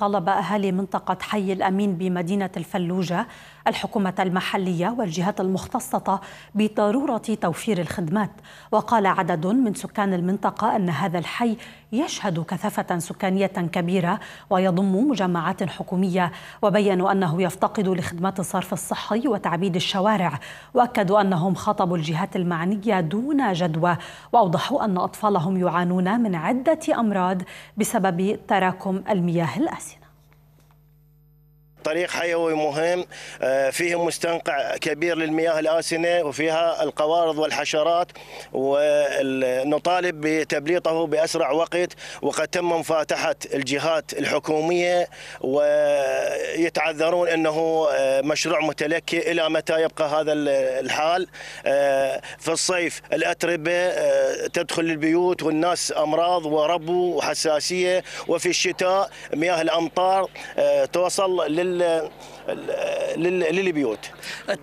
طالب أهالي منطقة حي الأمين بمدينة الفلوجة الحكومة المحلية والجهات المختصة بضرورة توفير الخدمات وقال عدد من سكان المنطقة أن هذا الحي يشهد كثافة سكانية كبيرة ويضم مجمعات حكومية وبينوا أنه يفتقد لخدمات الصرف الصحي وتعبيد الشوارع وأكدوا أنهم خاطبوا الجهات المعنية دون جدوى وأوضحوا أن أطفالهم يعانون من عدة أمراض بسبب تراكم المياه الآسنة طريق حيوي مهم آه، فيه مستنقع كبير للمياه الآسنة وفيها القوارض والحشرات ونطالب بتبليطه بأسرع وقت وقد تم مفاتحة الجهات الحكومية ويتعذرون أنه آه، مشروع متلكي إلى متى يبقى هذا الحال آه، في الصيف الأتربة تدخل البيوت والناس أمراض وربو وحساسية وفي الشتاء مياه الأمطار توصل لل لل للبيوت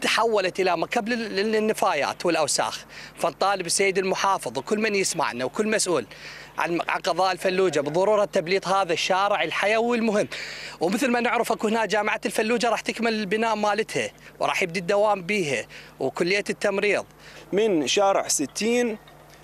تحولت الى مكب للنفايات والاوساخ فنطالب السيد المحافظ وكل من يسمعنا وكل مسؤول عن قضاء الفلوجه بضروره تبليط هذا الشارع الحيوي المهم ومثل ما نعرف اكو هنا جامعه الفلوجه راح تكمل البناء مالتها وراح يبدي الدوام بيها وكليه التمريض من شارع 60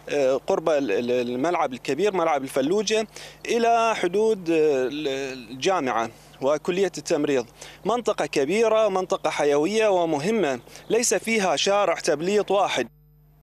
آه، قرب الملعب الكبير ملعب الفلوجة إلى حدود آه، الجامعة وكلية التمريض منطقة كبيرة منطقة حيوية ومهمة ليس فيها شارع تبليط واحد